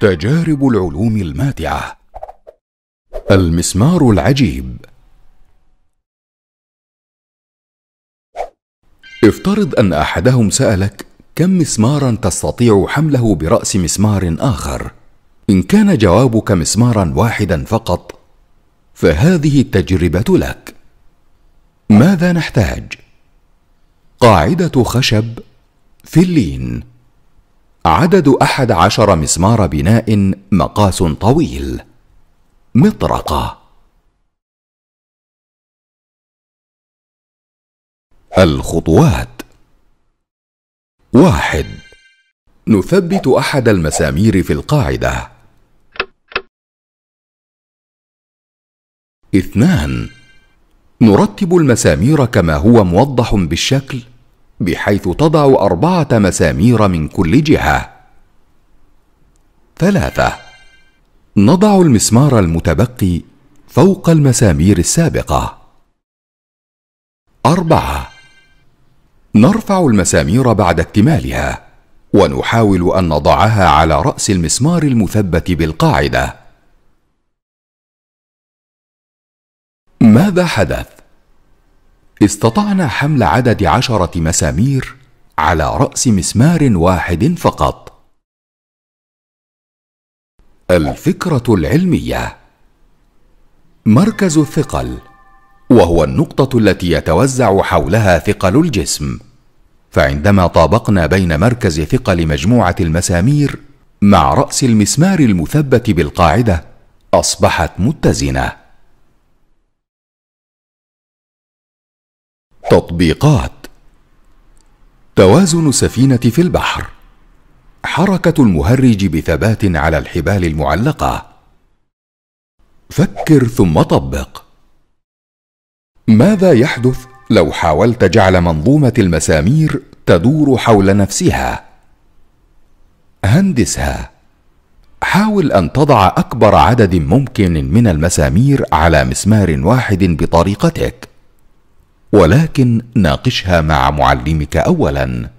تجارب العلوم الماتعة المسمار العجيب افترض أن أحدهم سألك كم مسمارا تستطيع حمله برأس مسمار آخر إن كان جوابك مسمارا واحدا فقط فهذه التجربة لك ماذا نحتاج؟ قاعدة خشب في اللين عدد احد عشر مسمار بناء مقاس طويل مطرقه الخطوات واحد نثبت احد المسامير في القاعده اثنان نرتب المسامير كما هو موضح بالشكل بحيث تضع أربعة مسامير من كل جهة. ثلاثة نضع المسمار المتبقي فوق المسامير السابقة. أربعة نرفع المسامير بعد اكتمالها ونحاول أن نضعها على رأس المسمار المثبت بالقاعدة. ماذا حدث؟ استطعنا حمل عدد عشرة مسامير على رأس مسمار واحد فقط. الفكرة العلمية مركز الثقل وهو النقطة التي يتوزع حولها ثقل الجسم. فعندما طابقنا بين مركز ثقل مجموعة المسامير مع رأس المسمار المثبت بالقاعدة أصبحت متزنة. تطبيقات توازن السفينة في البحر حركة المهرج بثبات على الحبال المعلقة فكر ثم طبق ماذا يحدث لو حاولت جعل منظومة المسامير تدور حول نفسها هندسها حاول ان تضع اكبر عدد ممكن من المسامير على مسمار واحد بطريقتك ولكن ناقشها مع معلمك اولا